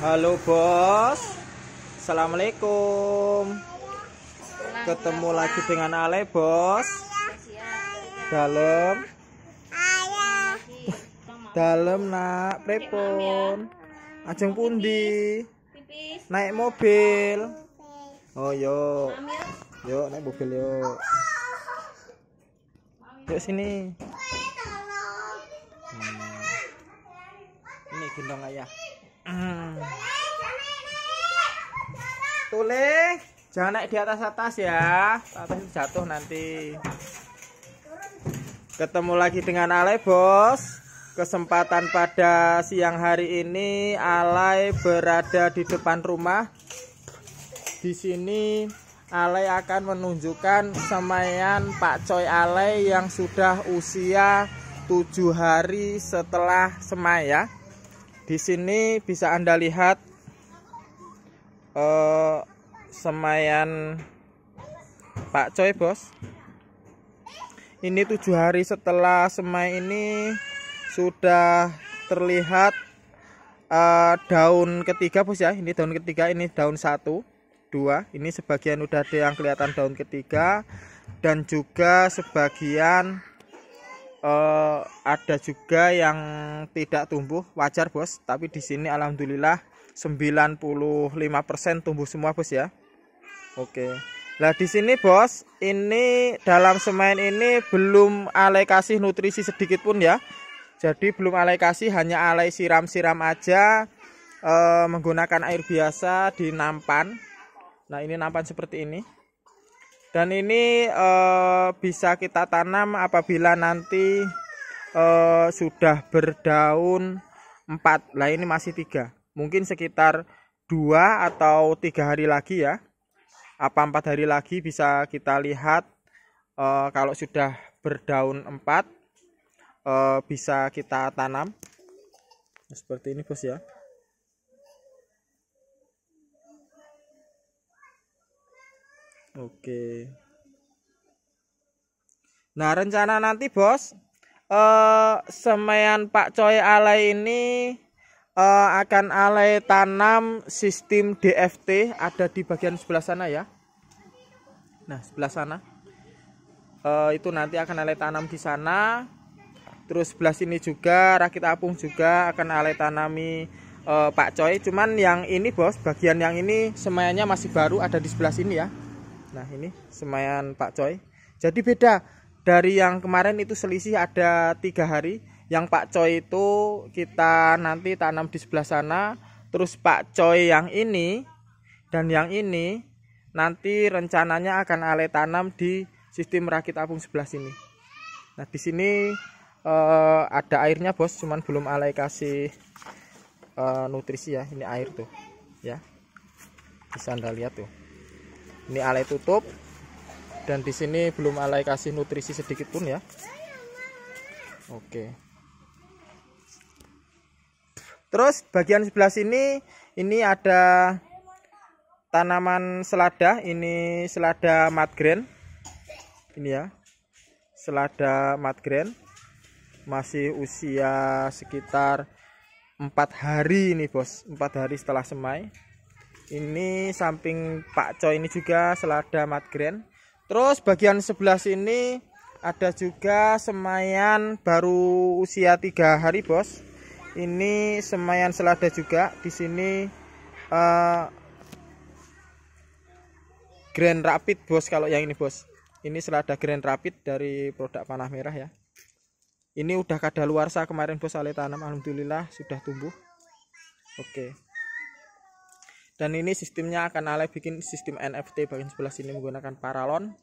Halo bos Assalamualaikum Ketemu lagi dengan Ale bos Dalam Dalam nak Prepon Ajeng pundi Naik mobil Oh yo Yo naik mobil yo Yuk sini hmm. Ini gendong ayah Hmm. Tule, jangan naik di atas atas ya. Atas jatuh nanti. Ketemu lagi dengan Ale, Bos. Kesempatan pada siang hari ini Alai berada di depan rumah. Di sini Alai akan menunjukkan semaian Pak Coy Alai yang sudah usia tujuh hari setelah semai ya. Di sini bisa Anda lihat eh, semayan Pak Coy, Bos. Ini tujuh hari setelah semai ini sudah terlihat uh, daun ketiga bos ya ini daun ketiga ini daun satu dua ini sebagian udah ada yang kelihatan daun ketiga dan juga sebagian uh, ada juga yang tidak tumbuh wajar bos tapi di sini alhamdulillah 95% tumbuh semua bos ya oke lah di sini bos ini dalam semen ini belum alay kasih nutrisi sedikit pun ya jadi belum alay kasih hanya alay siram-siram aja e, menggunakan air biasa di nampan nah ini nampan seperti ini dan ini eh, bisa kita tanam apabila nanti eh, sudah berdaun 4 lah ini masih tiga mungkin sekitar dua atau tiga hari lagi ya apa empat hari lagi bisa kita lihat e, kalau sudah berdaun 4 e, bisa kita tanam seperti ini bos ya Oke. Nah, rencana nanti, Bos, uh, Pak Coy Alay ini uh, akan alay tanam sistem DFT ada di bagian sebelah sana ya. Nah, sebelah sana. Uh, itu nanti akan alay tanam di sana. Terus sebelah sini juga rakit apung juga akan alay tanami uh, Pak Coy. Cuman yang ini, Bos, bagian yang ini semayanya masih baru ada di sebelah sini ya. Nah ini semayan Pak Coy. Jadi beda dari yang kemarin itu selisih ada tiga hari. Yang Pak Coy itu kita nanti tanam di sebelah sana. Terus Pak Coy yang ini dan yang ini nanti rencananya akan Ale tanam di sistem rakit apung sebelah sini. Nah di sini eh, ada airnya bos, cuman belum Ale kasih eh, nutrisi ya. Ini air tuh ya. Bisa anda lihat tuh ini alay tutup dan di sini belum alay kasih nutrisi sedikit pun ya oke terus bagian sebelah sini ini ada tanaman selada ini selada matgren ini ya selada matgren masih usia sekitar empat hari ini bos empat hari setelah semai ini samping Pak Coy ini juga selada mat green. terus bagian sebelah sini ada juga semayan baru usia tiga hari bos ini semayan selada juga di sini uh, Grand Rapid bos kalau yang ini bos ini selada Grand Rapid dari produk panah merah ya ini udah kadaluarsa kemarin bos Ale tanam alhamdulillah sudah tumbuh oke okay dan ini sistemnya akan Ale bikin sistem NFT bagian sebelah sini menggunakan paralon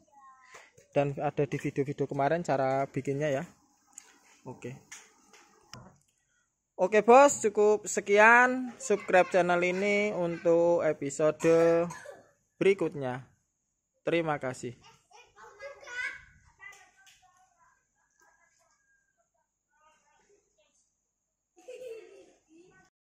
dan ada di video-video kemarin cara bikinnya ya oke oke bos cukup sekian subscribe channel ini untuk episode berikutnya terima kasih